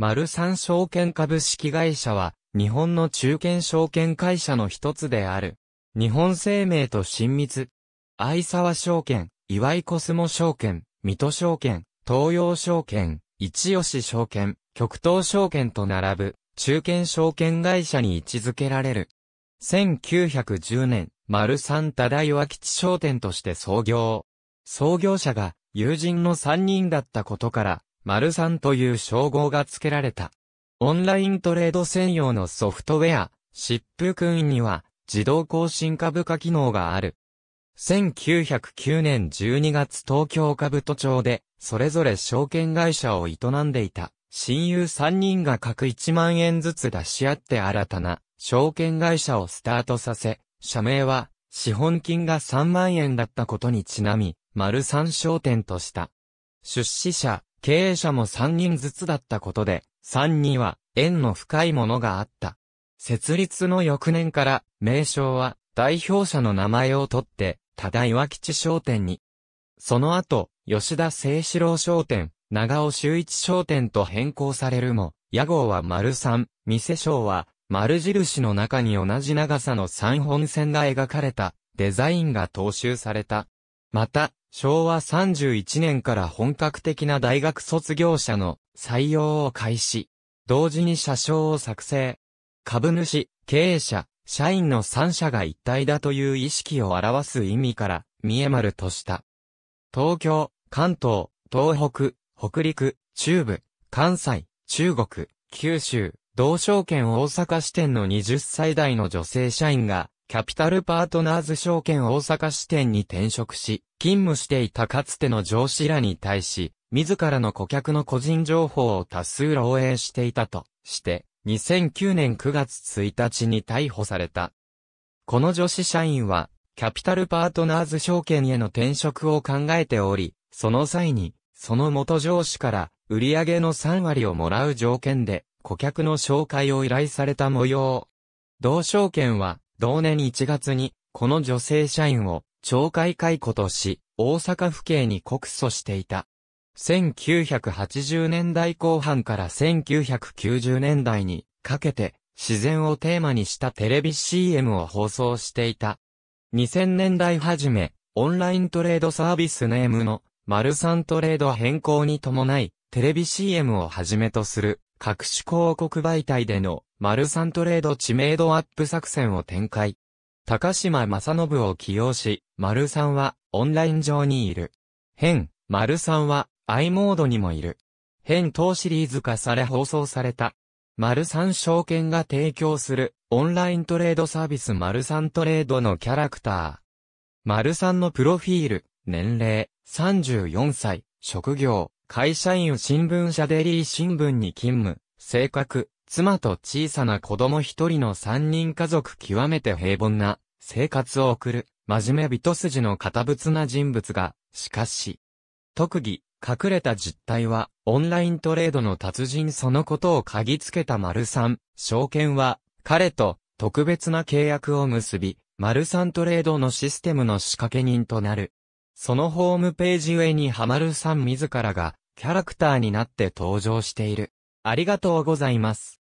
丸三証券株式会社は、日本の中堅証券会社の一つである。日本生命と親密。愛沢証券、岩井コスモ証券、水戸証券、東洋証券、一吉証券、極東証券と並ぶ、中堅証券会社に位置づけられる。1910年、丸三忠岩吉商店として創業。創業者が友人の三人だったことから、丸ンという称号が付けられた。オンライントレード専用のソフトウェア、シップクイーンには自動更新株価機能がある。1909年12月東京株都庁で、それぞれ証券会社を営んでいた、親友3人が各1万円ずつ出し合って新たな、証券会社をスタートさせ、社名は、資本金が3万円だったことにちなみ、丸三商店とした。出資者、経営者も3人ずつだったことで、3人は縁の深いものがあった。設立の翌年から、名称は代表者の名前を取って、ただ岩吉商店に。その後、吉田清志郎商店、長尾修一商店と変更されるも、屋号は丸三、店章は丸印の中に同じ長さの三本線が描かれたデザインが踏襲された。また、昭和31年から本格的な大学卒業者の採用を開始。同時に社章を作成。株主、経営者、社員の3社が一体だという意識を表す意味から、見え丸とした。東京、関東、東北、北陸、中部、関西、中国、九州、同省圏大阪支店の20歳代の女性社員が、キャピタルパートナーズ証券大阪支店に転職し、勤務していたかつての上司らに対し、自らの顧客の個人情報を多数漏洩していたとして、2009年9月1日に逮捕された。この女子社員は、キャピタルパートナーズ証券への転職を考えており、その際に、その元上司から売上の3割をもらう条件で顧客の紹介を依頼された模様。同証券は同年1月に、この女性社員を懲戒解雇とし、大阪府警に告訴していた。1980年代後半から1990年代にかけて自然をテーマにしたテレビ CM を放送していた。2000年代初め、オンライントレードサービスネームのマルサントレード変更に伴い、テレビ CM をはじめとする各種広告媒体でのマルサントレード知名度アップ作戦を展開。高島正信を起用し、マルさんはオンライン上にいる。変、マルさんは i モードにもいる。変当シリーズ化され放送された。マルサン証券が提供するオンライントレードサービスマルサントレードのキャラクター。マルさんのプロフィール、年齢、34歳、職業、会社員新聞社デリー新聞に勤務、性格、妻と小さな子供一人の三人家族極めて平凡な生活を送る、真面目人筋の堅物な人物が、しかし、特技、隠れた実態は、オンライントレードの達人そのことを嗅ぎつけた丸さん、証券は、彼と特別な契約を結び、丸さんトレードのシステムの仕掛け人となる。そのホームページ上にはマルさん自らが、キャラクターになって登場している。ありがとうございます。